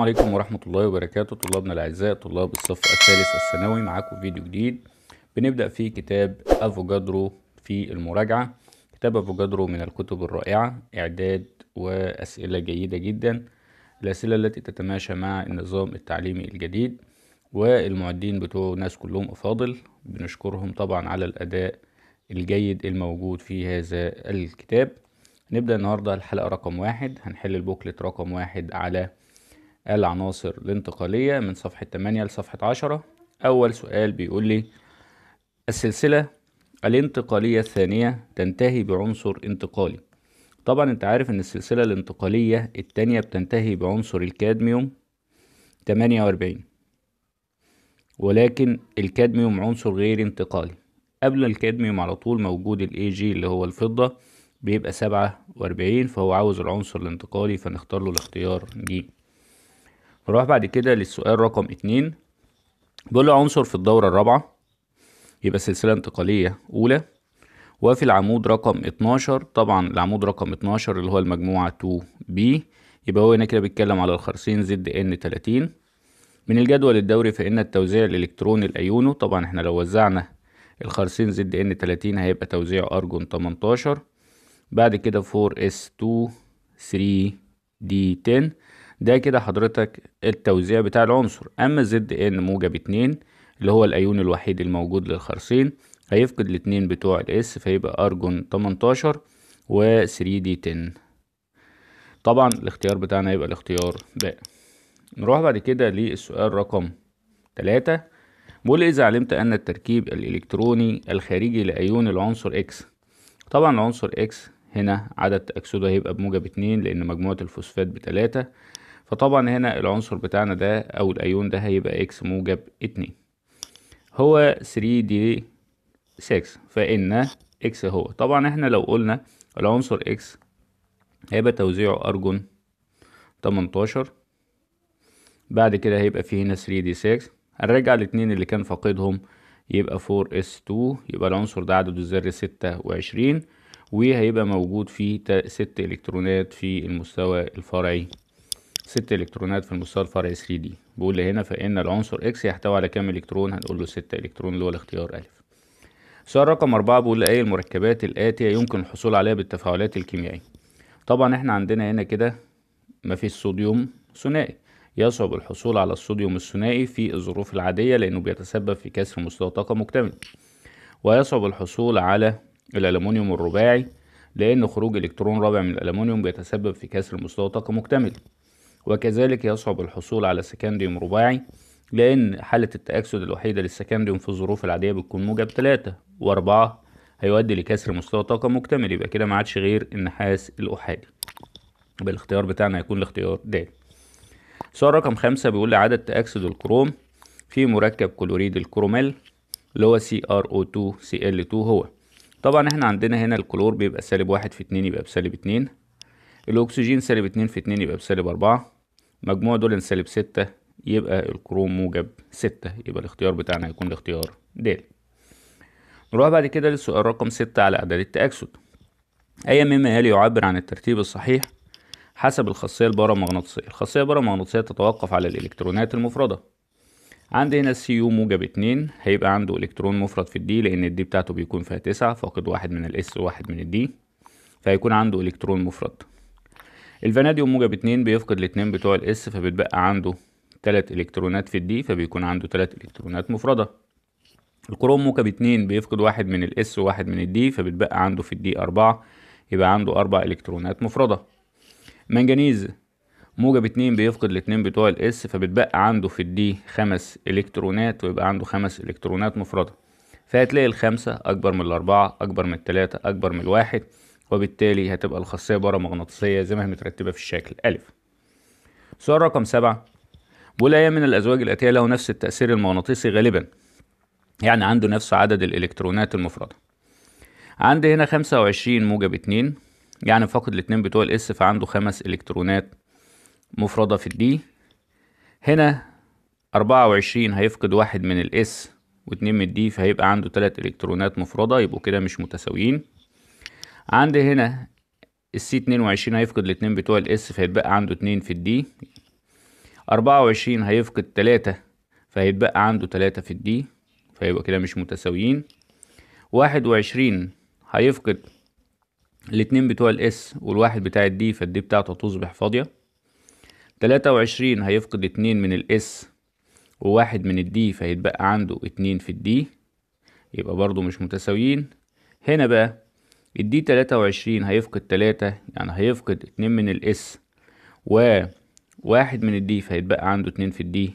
السلام عليكم ورحمة الله وبركاته طلابنا الأعزاء طلاب الصف الثالث الثانوي معاكم فيديو جديد بنبدأ في كتاب أفوجادرو في المراجعة كتاب أفوجادرو من الكتب الرائعة إعداد وأسئلة جيدة جدا الأسئلة التي تتماشى مع النظام التعليمي الجديد والمعدين بتوع ناس كلهم أفاضل بنشكرهم طبعا على الأداء الجيد الموجود في هذا الكتاب نبدأ النهاردة الحلقة رقم واحد هنحل البوكلت رقم واحد على العناصر الانتقالية من صفحة 8 لصفحة 10 أول سؤال بيقول لي السلسلة الانتقالية الثانية تنتهي بعنصر انتقالي طبعا انت عارف ان السلسلة الانتقالية الثانية بتنتهي بعنصر الكادميوم 48 ولكن الكادميوم عنصر غير انتقالي قبل الكادميوم على طول موجود الاي جي اللي هو الفضة بيبقى سبعة وأربعين فهو عاوز العنصر الانتقالي فنختار له الاختيار جي نروح بعد كده للسؤال رقم اتنين بيقول له عنصر في الدورة الرابعة يبقى سلسلة انتقالية أولى وفي العمود رقم اتناشر طبعا العمود رقم اتناشر اللي هو المجموعة 2B يبقى هو هنا كده بيتكلم على الخرسين زد ان تلاتين من الجدول الدوري فإن التوزيع الإلكتروني الأيونو طبعا احنا لو وزعنا الخرسين زد ان تلاتين هيبقى توزيع أرجون تمنتاشر بعد كده 4S2 3D10 ده كده حضرتك التوزيع بتاع العنصر اما زد ان موجب اتنين اللي هو الايون الوحيد الموجود للخرسين هيفقد الاتنين بتوع الاس فيبقى ارجون 18 و 3 دي 10 طبعا الاختيار بتاعنا يبقى الاختيار ب نروح بعد كده للسؤال رقم 3 بيقول اذا علمت ان التركيب الالكتروني الخارجي لايون العنصر اكس طبعا العنصر اكس هنا عدد اكسده هيبقى بموجب اتنين لان مجموعة الفوسفات بتلاتة فطبعا هنا العنصر بتاعنا ده او الايون ده هيبقى اكس موجب اتنين هو 3 دي 6 فان اكس هو طبعا احنا لو قلنا العنصر اكس هيبقى توزيعه ارجون 18 بعد كده هيبقى فيه هنا 3 دي 6 هنرجع الاتنين اللي كان فاقدهم يبقى 4 اس 2 يبقى العنصر ده عدده الذري 26 وهيبقى موجود فيه 6 الكترونات في المستوى الفرعي ست الكترونات في المستوى الفرعي 3 دي بيقول لي هنا فان العنصر اكس يحتوي على كام الكترون هنقول له 6 الكترون اللي هو الاختيار ا السؤال رقم أربعة بيقول لي اي المركبات الاتيه يمكن الحصول عليها بالتفاعلات الكيميائيه طبعا احنا عندنا هنا كده مفيش صوديوم ثنائي يصعب الحصول على الصوديوم الثنائي في الظروف العاديه لانه بيتسبب في كسر مستوى طاقه مكتمل ويصعب الحصول على الالومنيوم الرباعي لأن خروج إلكترون رابع من الالومنيوم بيتسبب في كسر مستوى طاقة مكتمل وكذلك يصعب الحصول على سكنديوم رباعي لأن حالة التأكسد الوحيدة للسكنديوم في الظروف العادية بتكون موجب تلاتة وأربعة هيؤدي لكسر مستوى طاقة مكتمل يبقى كده ما عادش غير النحاس الأحادي بالاختيار بتاعنا هيكون الاختيار د سؤال رقم خمسة بيقول لي عدد تأكسد الكروم في مركب كلوريد الكروميل اللي هو CrO2 Cl2 هو طبعا احنا عندنا هنا الكلور بيبقى سالب واحد في اتنين يبقى بسالب اتنين الاكسجين سالب اتنين في اتنين يبقى بسالب اربعة مجموع دول سالب ستة يبقى الكروم موجب ستة يبقى الاختيار بتاعنا هيكون الاختيار د نروح بعد كده للسؤال رقم ستة على اعداد التأكسد أي مما يلي يعبر عن الترتيب الصحيح حسب الخاصية البارامغناطيسية الخاصية البارامغناطيسية تتوقف على الإلكترونات المفردة عندي هنا السي يو موجب اتنين هيبقى عنده إلكترون مفرد في الدي لأن الدي بتاعته بيكون فيها تسعة فاقد واحد من الاس وواحد من الدي فهيكون عنده إلكترون مفرد الفاناديوم موجب اتنين بيفقد الاتنين بتوع الاس فبتبقى عنده تلات الكترونات في الدي فبيكون عنده تلات الكترونات مفردة الكروم موجب اتنين بيفقد واحد من الاس وواحد من الدي فبتبقى عنده في الدي اربعة يبقى عنده اربع الكترونات مفردة منجنيز موجب اتنين بيفقد الاتنين بتوع الاس فبتبقى عنده في الدي خمس الكترونات ويبقى عنده خمس الكترونات مفردة فهتلاقي الخمسة أكبر من الأربعة أكبر من التلاتة أكبر من الواحد وبالتالي هتبقى الخاصية مغناطيسية زي ما هي مترتبة في الشكل أ. سؤال رقم سبعة ولاية من الأزواج الآتية له نفس التأثير المغناطيسي غالبا يعني عنده نفس عدد الإلكترونات المفردة عندي هنا خمسة وعشرين موجب اتنين يعني فاقد الاتنين بتوع الاس فعنده خمس إلكترونات مفردة في الدي هنا أربعة وعشرين هيفقد واحد من الاس واتنين من الدي فهيبقى عنده تلات إلكترونات مفردة يبقوا كده مش متساويين عندي هنا السي 22 هيفقد الاتنين بتوع الاس فهيتبقى عنده اتنين في الدي أربعة وعشرين هيفقد تلاتة فهيتبقى عنده تلاتة في الدي فيبقى كده مش متساويين واحد وعشرين هيفقد الاتنين بتوع الاس والواحد بتاع الدي فالدي بتاعته تصبح فاضية تلاتة وعشرين هيفقد اتنين من الاس وواحد من الدي فهيتبقى عنده اتنين في الدي يبقى برضو مش متساويين هنا بقى الدي تلاتة وعشرين هيفقد تلاتة يعني هيفقد اتنين من الاس وواحد من الدي فهيتبقى عنده اتنين في الدي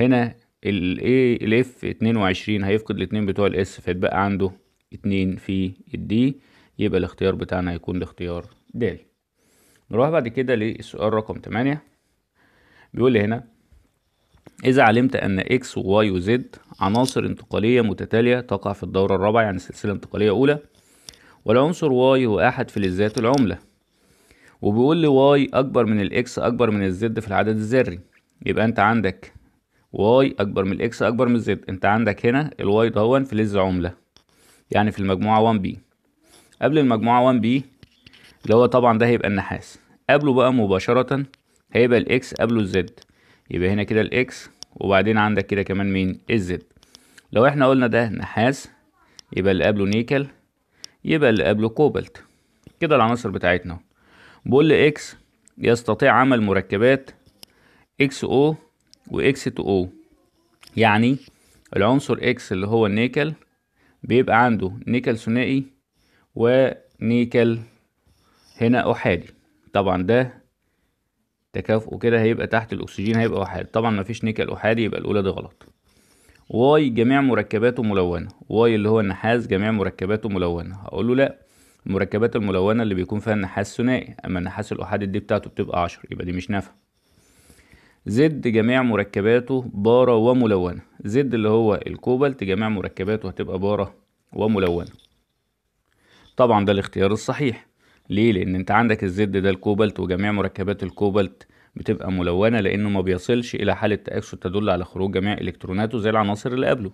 هنا الاف اتنين وعشرين هيفقد الاتنين بتوع الاس فيتبقى عنده اتنين في الدي يبقى الاختيار بتاعنا هيكون الاختيار د نروح بعد كده للسؤال رقم تمانية بيقول لي هنا إذا علمت أن إكس وواي وزد عناصر انتقالية متتالية تقع في الدورة الرابعة يعني سلسلة انتقالية أولى والعنصر واي هو أحد فلزات العملة وبيقول لي واي أكبر من الإكس أكبر من الزد في العدد الذري يبقى أنت عندك واي أكبر من الإكس أكبر من الزد أنت عندك هنا الواي دهون فلز عملة يعني في المجموعة بي قبل المجموعة بي اللي هو طبعا ده هيبقى النحاس قبله بقى مباشرة هيبقى الإكس قبله الزد يبقى هنا كده الإكس وبعدين عندك كده كمان مين الزد لو احنا قلنا ده نحاس يبقى اللي قبله نيكل يبقى اللي قبله كوبلت كده العناصر بتاعتنا بقول اكس يستطيع عمل مركبات اكس او واكس تو او يعني العنصر اكس اللي هو النيكل بيبقى عنده نيكل ثنائي ونيكل هنا احادي طبعا ده تكافؤه كده هيبقى تحت الاكسجين هيبقى واحد طبعا مفيش نيكل احادي يبقى الاولى دي غلط واي جميع مركباته ملونة واي اللي هو النحاس جميع مركباته ملونة هقول له لا المركبات الملونة اللي بيكون فيها النحاس ثنائي أما النحاس الأحادي دي بتاعته بتبقى عشر يبقى دي مش نافعة زد جميع مركباته بارة وملونة زد اللي هو الكوبالت جميع مركباته هتبقى بارة وملونة طبعا ده الاختيار الصحيح ليه لأن أنت عندك الزد ده الكوبالت وجميع مركبات الكوبالت بتبقى ملونة لأنه ما بيصلش إلى حالة تأكسد تدل على خروج جميع إلكتروناته زي العناصر اللي قبله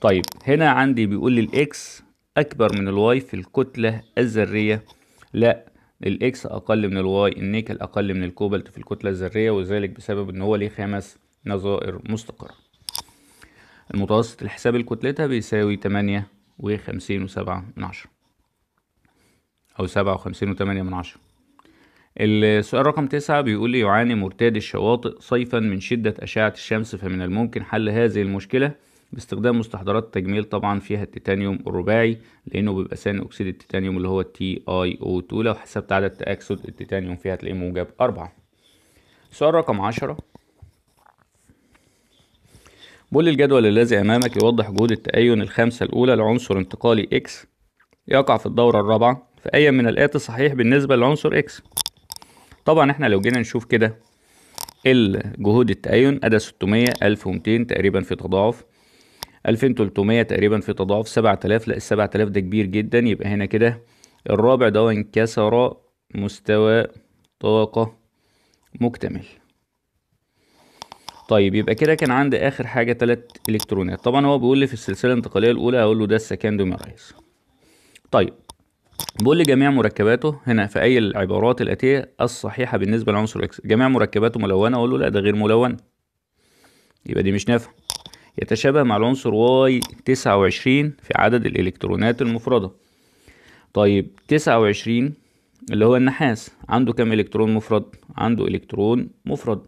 طيب هنا عندي بيقول لي الإكس أكبر من الواي في الكتلة الذرية لا الإكس أقل من الواي النيكل أقل من الكوبالت في الكتلة الذرية وذلك بسبب إن هو ليه خمس نظائر مستقرة المتوسط الحساب لكتلتها بيساوي تمانية وخمسين وسبعة من عشرة أو سبعة وخمسين وتمانية من عشرة السؤال رقم تسعة بيقول لي يعاني مرتاد الشواطئ صيفا من شدة أشعة الشمس فمن الممكن حل هذه المشكلة باستخدام مستحضرات تجميل طبعا فيها التيتانيوم الرباعي لأنه بيبقى ثاني أكسيد التيتانيوم اللي هو تي اي او 2 لو حسبت عدد تأكسد التيتانيوم فيها هتلاقيه موجب أربعة السؤال رقم عشرة بول الجدول الذي أمامك يوضح جهود التأين الخامسة الأولى لعنصر انتقالي إكس يقع في الدورة الرابعة فأي من الآتي صحيح بالنسبة لعنصر إكس طبعا احنا لو جينا نشوف كده الجهود التأين أدى 600 1200 تقريبا في تضاعف 2300 تقريبا في تضاعف 7000 لا 7000 ده كبير جدا يبقى هنا كده الرابع ده انكسر مستوى طاقة مكتمل طيب يبقى كده كان عندي اخر حاجه تلات الكترونات طبعا هو بيقول لي في السلسله الانتقاليه الاولى هقول له ده السكندوميرايز طيب بقول لجميع مركباته هنا في اي العبارات الاتيه الصحيحه بالنسبه لعنصر اكس جميع مركباته ملونه اقول له لا ده غير ملونه يبقى دي مش نافعه يتشابه مع العنصر واي 29 في عدد الالكترونات المفرده طيب 29 اللي هو النحاس عنده كام الكترون مفرد عنده الكترون مفرد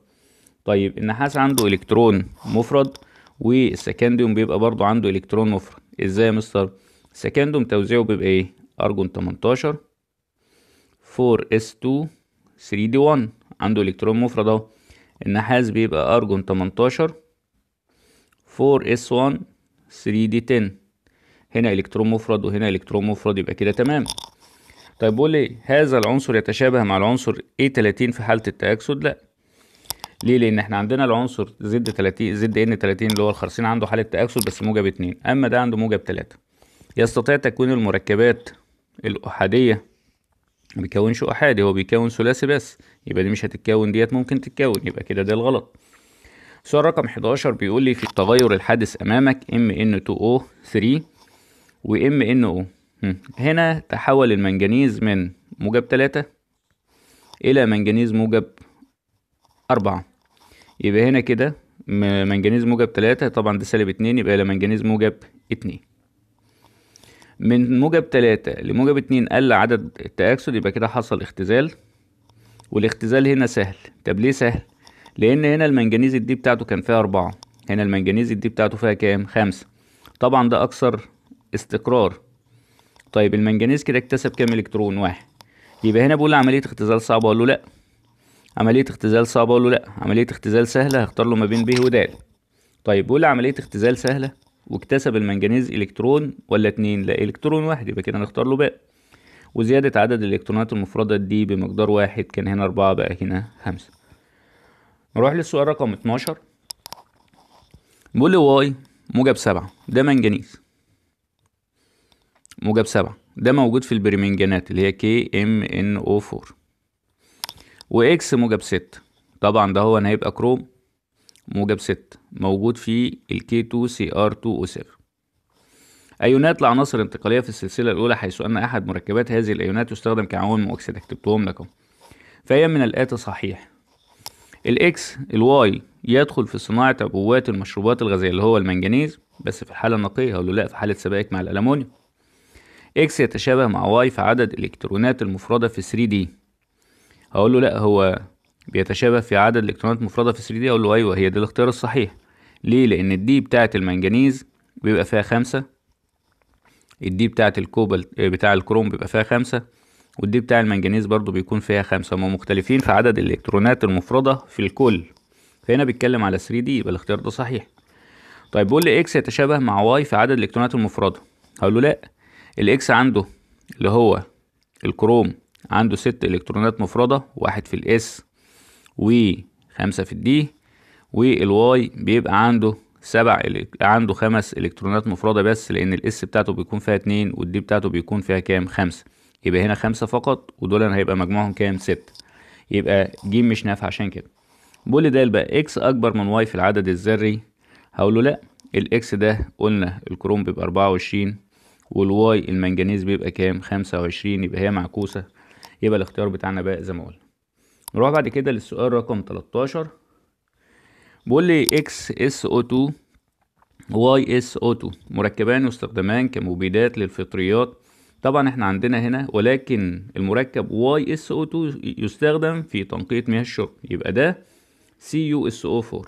طيب النحاس عنده الكترون مفرد والسكنديوم بيبقى برضو عنده الكترون مفرد ازاي يا مستر السكنديوم توزيعه بيبقى ايه ارجون 18 4s2 3d1 عنده الكترون مفرد اهو النحاس بيبقى ارجون 18 4s1 3d10 هنا الكترون مفرد وهنا الكترون مفرد يبقى كده تمام طيب بيقول لي هذا العنصر يتشابه مع العنصر A30 في حالة التأكسد لا ليه لان احنا عندنا العنصر زد 30 زد ان 30 اللي هو الخرسين عنده حالة تأكسد بس موجب 2 اما ده عنده موجب 3 يستطيع تكوين المركبات الأحادية ما بيكونش أحادي هو بيكون ثلاثي بس يبقى دي مش هتتكون ديت ممكن تتكون يبقى كده ده الغلط سؤال رقم 11 بيقول لي في التغير الحادث أمامك MN2O3 و MNO هنا تحول المنجنيز من موجب 3 إلى منجنيز موجب 4 يبقى هنا كده منجنيز موجب 3 طبعا ده سالب 2 يبقى إلى منجنيز موجب 2 من موجب تلاتة لموجب اتنين قل عدد التأكسد يبقى كده حصل اختزال والاختزال هنا سهل طب ليه سهل لان هنا المنجنيز الدي بتاعته كان فيها أربعة هنا المنجنيز الدي بتاعته فيها كام خمسة طبعا ده اكثر استقرار طيب المنجنيز كده اكتسب كام الكترون واحد يبقى هنا بقول عمليه اختزال صعبه اقول له لا عمليه اختزال صعبه اقول له لا عمليه اختزال سهله هختار له ما بين ب ود طيب بقول عمليه اختزال سهله واكتسب المنجنيز الكترون ولا اتنين لا الكترون واحد يبقى كده نختار له ب وزيادة عدد الالكترونات المفردة دي بمقدار واحد كان هنا أربعة بقى هنا خمسة نروح للسؤال رقم اتناشر بيقول لي واي موجب سبعة ده منجنيز موجب سبعة ده موجود في البرمنجانات اللي هي كي ام ان او 4 واكس موجب ستة طبعا ده هو هيبقى كروم موجب ستة موجود في الكي 2 سي ار 2 او 7 أيونات لعناصر انتقالية في السلسلة الأولى حيث أن أحد مركبات هذه الأيونات يستخدم كعوامل مؤكسدة كتبتهم لكم فهي من الآتي صحيح الإكس الواي يدخل في صناعة عبوات المشروبات الغازية اللي هو المنجنيز بس في الحالة النقية أو لا في حالة سبائك مع الألمونيوم إكس يتشابه مع واي في عدد الإلكترونات المفردة في 3 دي هقول له لا هو بيتشابه في عدد الإلكترونات المفردة في 3 دي أقول له أيوه هي ده الاختيار الصحيح ليه لأن الدي بتاعة المنجنيز بيبقى فيها خمسة الدي بتاعة الكوبالت بتاع الكروم بيبقى فيها خمسة والدي بتاع المنجنيز برضو بيكون فيها خمسة هما مختلفين في عدد الإلكترونات المفردة في الكل فهنا بيتكلم على دي يبقى الاختيار ده صحيح طيب بيقول لي اكس يتشابه مع واي في عدد الإلكترونات المفردة هقول له لأ الاكس عنده اللي هو الكروم عنده ست إلكترونات مفردة واحد في الاس وخمسة في الدي والواي بيبقى عنده سبع عنده خمس الكترونات مفردة بس لأن الاس بتاعته بيكون فيها اتنين والدي بتاعته بيكون فيها كام خمسة يبقى هنا خمسة فقط ودول هيبقى مجموعهم كام ستة يبقى ج مش نافع عشان كده بقول ده بقى اكس أكبر من واي في العدد الذري هقول له لأ الاكس ده قلنا الكروم بيبقى أربعة وعشرين والواي المنجنيز بيبقى كام خمسة وعشرين يبقى هي معكوسة يبقى الاختيار بتاعنا بقى زي ما قلنا نروح بعد كده للسؤال رقم 13 بيقول لي اكس اس او 2 واي اس او 2 مركبان يستخدمان كمبيدات للفطريات طبعا احنا عندنا هنا ولكن المركب واي اس او 2 يستخدم في تنقية مياه الشرب يبقى ده سي يو اس او 4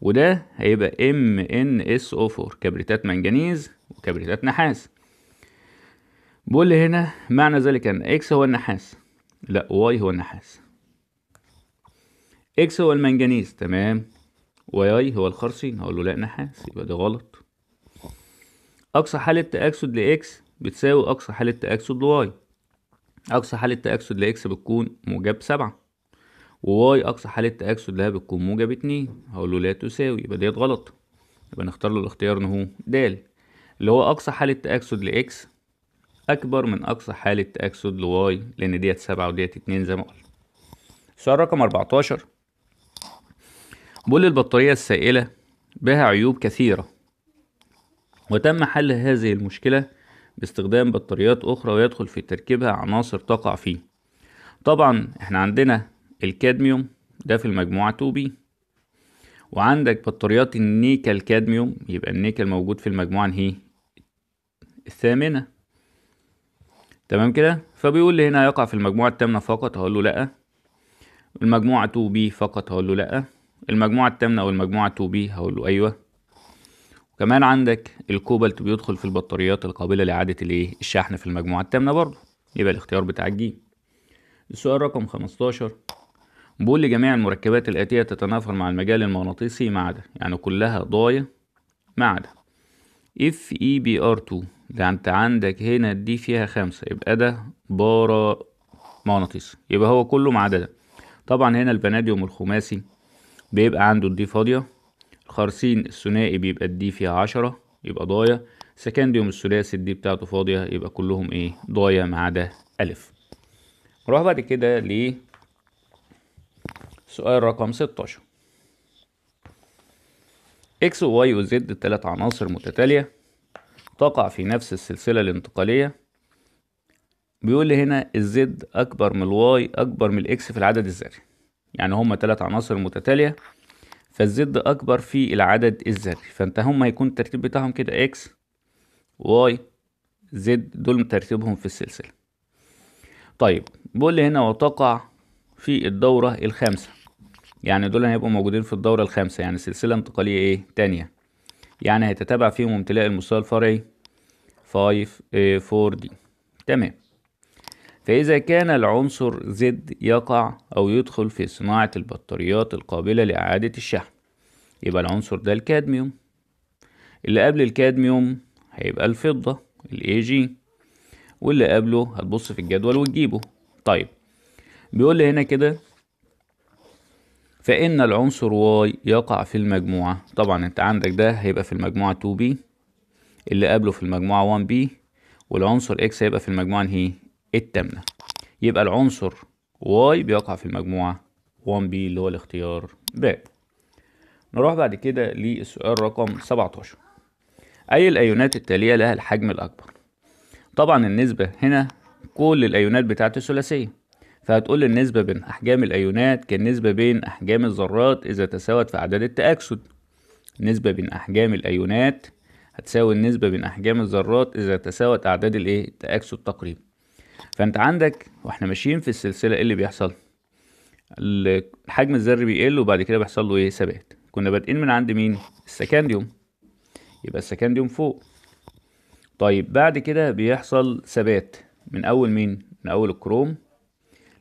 وده هيبقى ام ان اس او 4 كبريتات منجنيز وكبريتات نحاس بيقول لي هنا معنى ذلك ان اكس هو النحاس لا واي هو النحاس اكس هو المنجنيز تمام واي هو الخرسين هقول له لا نحاس يبقى ده غلط اقصى حالة تأكسد لاكس بتساوي اقصى حالة تأكسد لواي اقصى حالة تأكسد لاكس بتكون موجب سبعة وواي اقصى حالة تأكسد لها بتكون موجب اتنين هقول له لا تساوي يبقى ديت غلط يبقى نختار له الاختيار انه د اللي هو اقصى حالة تأكسد لاكس اكبر من اقصى حالة تأكسد لواي لان ديت سبعة وديت اتنين زي ما قلنا السؤال رقم 14 بول البطارية السائلة بها عيوب كثيرة وتم حل هذه المشكلة باستخدام بطاريات أخرى ويدخل في تركيبها عناصر تقع فيه طبعا احنا عندنا الكادميوم ده في المجموعة 2B وعندك بطاريات النيكل كادميوم يبقى النيكل موجود في المجموعة هي الثامنة تمام كده فبيقول لي هنا يقع في المجموعة الثامنة فقط هقول له لأ المجموعة 2B فقط هقول له لأ المجموعة التامنة أو المجموعة 2 بي هقول له أيوه وكمان عندك الكوبالت بيدخل في البطاريات القابلة لإعادة الإيه الشحن في المجموعة التامنة برضه يبقى الاختيار بتاع الجيم السؤال رقم 15 بيقول لي جميع المركبات الآتية تتنافر مع المجال المغناطيسي ما عدا يعني كلها ضاية ما عدا اف اي بي ار 2 ده انت عندك هنا دي فيها خمسة يبقى ده بارا مغناطيسي يبقى هو كله ما عدا ده طبعا هنا البناديوم الخماسي بيبقى عنده الدي فاضية الخرسين الثنائي بيبقى الدي فيها عشرة يبقى ضايع سكنديوم الثلاثي الدي بتاعته فاضية يبقى كلهم ايه ضايع ما عدا ألف نروح بعد كده لسؤال رقم ستاشر اكس وواي وزد التلات عناصر متتالية تقع في نفس السلسلة الانتقالية بيقول لي هنا الزد اكبر من الواي اكبر من الاكس في العدد الذري يعني هما تلات عناصر متتالية فالزد أكبر في العدد الذري فأنت هما هيكون الترتيب بتاعهم كده إكس واي زد دول ترتيبهم في السلسلة طيب بيقول لي هنا وتقع في الدورة الخامسة يعني دول هيبقوا موجودين في الدورة الخامسة يعني سلسلة انتقالية إيه تانية يعني هيتتابع فيهم امتلاء المستوى الفرعي 5 4 دي تمام فإذا كان العنصر زد يقع أو يدخل في صناعة البطاريات القابلة لإعادة الشحن يبقى العنصر ده الكادميوم اللي قبل الكادميوم هيبقى الفضة الاي جي واللي قبله هتبص في الجدول وتجيبه طيب بيقول لي هنا كده فإن العنصر واي يقع في المجموعة طبعا انت عندك ده هيبقى في المجموعة 2B اللي قبله في المجموعة 1B والعنصر اكس هيبقى في المجموعة هي التامنة يبقى العنصر واي بيقع في المجموعة 1 بي اللي هو الاختيار ب نروح بعد كده للسؤال رقم 17 أي الأيونات التالية لها الحجم الأكبر طبعا النسبة هنا كل الأيونات بتاعت الثلاثية فهتقول النسبة بين أحجام الأيونات كالنسبة بين أحجام الذرات إذا تساوت في أعداد التأكسد نسبة بين أحجام الأيونات هتساوي النسبة بين أحجام الذرات إذا تساوت أعداد الإيه التأكسد تقريبا فانت عندك واحنا ماشيين في السلسله ايه اللي بيحصل الحجم الذري بيقل وبعد كده بيحصل له ايه ثبات كنا بادئين من عند مين السكنديوم يبقى السكنديوم فوق طيب بعد كده بيحصل ثبات من اول مين من اول الكروم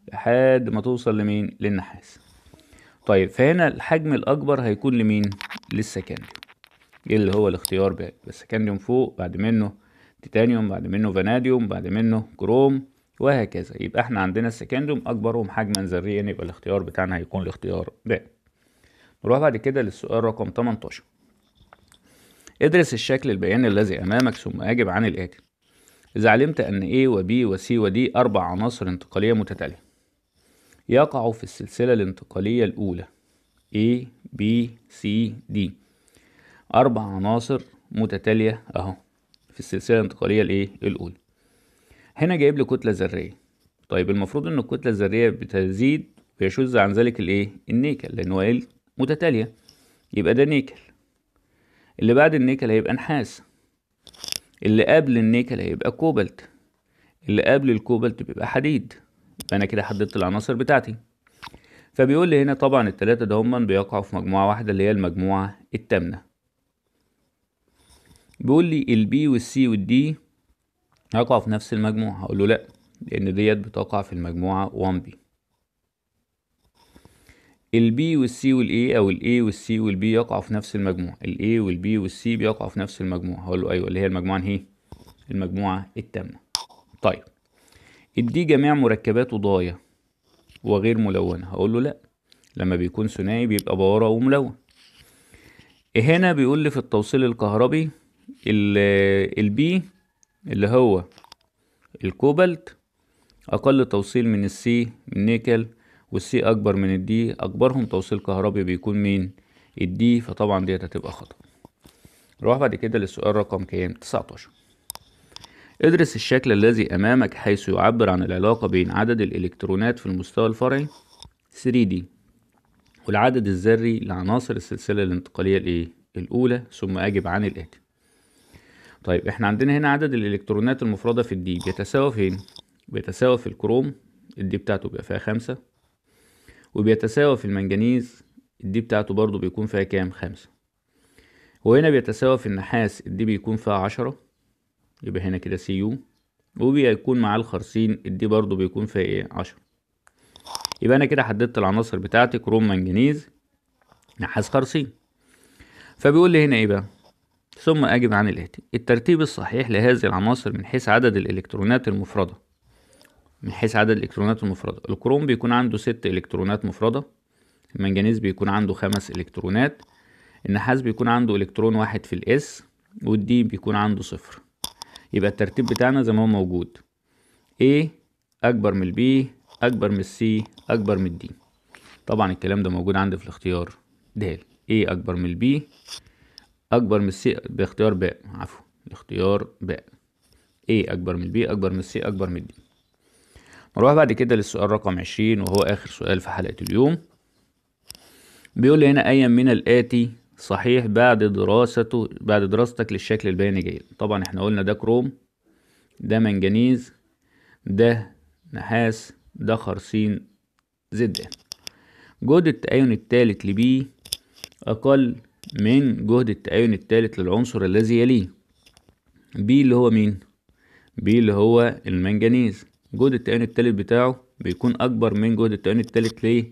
لحد ما توصل لمين للنحاس طيب فهنا الحجم الاكبر هيكون لمين للسكنديوم إيه اللي هو الاختيار بقى السكنديوم فوق بعد منه تيتانيوم بعد منه فاناديوم بعد منه كروم وهكذا يبقى احنا عندنا السكندوم اكبرهم حجما ذريا يبقى الاختيار بتاعنا هيكون الاختيار ده نروح بعد كده للسؤال رقم 18 ادرس الشكل البياني الذي امامك ثم اجب عن الاتي اذا علمت ان A و B و C و D اربع عناصر انتقالية متتالية يقع في السلسلة الانتقالية الاولى A B C D اربع عناصر متتالية اهو في السلسلة الانتقالية الايه الاولى هنا جايب لي كتلة ذرية طيب المفروض ان الكتلة الذرية بتزيد ويشذ عن ذلك الايه النيكل لان هو إيه؟ متتالية يبقى ده نيكل اللي بعد النيكل هيبقى نحاس اللي قبل النيكل هيبقى كوبالت اللي قبل الكوبالت بيبقى حديد يبقى انا كده حددت العناصر بتاعتي فبيقول لي هنا طبعا التلاتة ده هما بيقعوا في مجموعة واحدة اللي هي المجموعة التامنة بيقول لي البي والسي والدي يقع في نفس المجموعة هقول له لأ لأن ديت بتقع في المجموعة بي البي والسي والاي او الاي والسي والبي يقعوا في نفس المجموعه الاي والبي والسي بيقعوا في نفس المجموعه هقول له ايوه اللي هي المجموعه ايه المجموعه التامه طيب الدي جميع مركباته وضايا وغير ملونه هقول له لا لما بيكون ثنائي بيبقى بواره وملون هنا بيقول لي في التوصيل الكهربي البي اللي هو الكوبالت أقل توصيل من السي من نيكل والسي أكبر من الدي أكبرهم توصيل كهربي بيكون مين الدي فطبعا ديت هتبقى خطأ نروح بعد كده للسؤال رقم كام 19 ادرس الشكل الذي أمامك حيث يعبر عن العلاقة بين عدد الإلكترونات في المستوى الفرعي 3D والعدد الذري لعناصر السلسلة الانتقالية الايه الأولى ثم أجب عن الآتي طيب احنا عندنا هنا عدد الالكترونات المفردة في الدي بيتساوى فين بيتساوى في الكروم الدي بتاعته بيبقى فيها خمسة وبيتساوى في المنجنيز الدي بتاعته برضو بيكون فيها كام خمسة وهنا بيتساوى في النحاس الدي بيكون فيها عشرة يبقى هنا كده سي يو وبيكون مع الخرسين الدي برضو بيكون فيها ايه عشرة يبقى انا كده حددت العناصر بتاعتي كروم منجنيز نحاس خرسين فبيقول لي هنا ايه بقى ثم أجب عن الآتي الترتيب الصحيح لهذه العناصر من حيث عدد الإلكترونات المفردة من حيث عدد الإلكترونات المفردة الكروم بيكون عنده ست إلكترونات مفردة المنجنيز بيكون عنده خمس إلكترونات النحاس بيكون عنده إلكترون واحد في الإس والدي بيكون عنده صفر يبقى الترتيب بتاعنا زي ما هو موجود A أكبر من B أكبر من C أكبر من D طبعا الكلام ده موجود عندي في الاختيار د A أكبر من B أكبر من السي باختيار باء عفوا اختيار باء اي أكبر من بي أكبر من سي أكبر من دي نروح بعد كده للسؤال رقم عشرين وهو آخر سؤال في حلقة اليوم بيقول لي هنا أيا من الآتي صحيح بعد دراسته بعد دراستك للشكل البياني جيد طبعا احنا قلنا ده كروم ده منجنيز ده نحاس ده خرسين زد جودة التأين الثالث لبي أقل من جهد التآيون الثالث للعنصر الذي يليه ب اللي هو مين؟ ب اللي هو المنجنيز جهد التآيون الثالث بتاعه بيكون أكبر من جهد التآيون الثالث ليه؟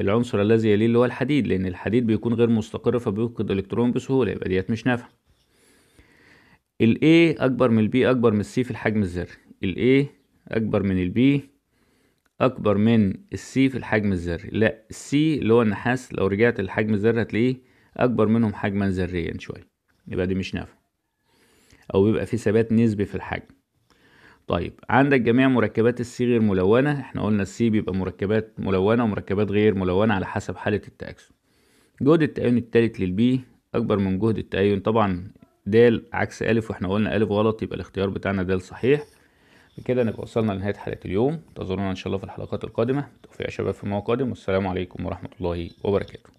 العنصر الذي يليه اللي هو الحديد لأن الحديد بيكون غير مستقر فبيفقد إلكترون بسهولة يبقى ديت مش نافعة الاي أكبر من البي أكبر من السي في الحجم الذري الاي أكبر من البي اكبر من السي في الحجم الذري لا السي اللي هو النحاس لو رجعت للحجم الذري هتلاقيه اكبر منهم حجما ذريا شويه يبقى دي مش نافعه او بيبقى في ثبات نسبي في الحجم طيب عندك جميع مركبات السي غير ملونه احنا قلنا السي بيبقى مركبات ملونه ومركبات غير ملونه على حسب حاله التاكسد جهد التأين الثالث للبي اكبر من جهد التأين طبعا د عكس أ واحنا قلنا أ غلط يبقى الاختيار بتاعنا د صحيح بكده نبقى وصلنا لنهاية حلقة اليوم انتظرونا إن شاء الله في الحلقات القادمة توفيق يا شباب في ما قادم والسلام عليكم ورحمة الله وبركاته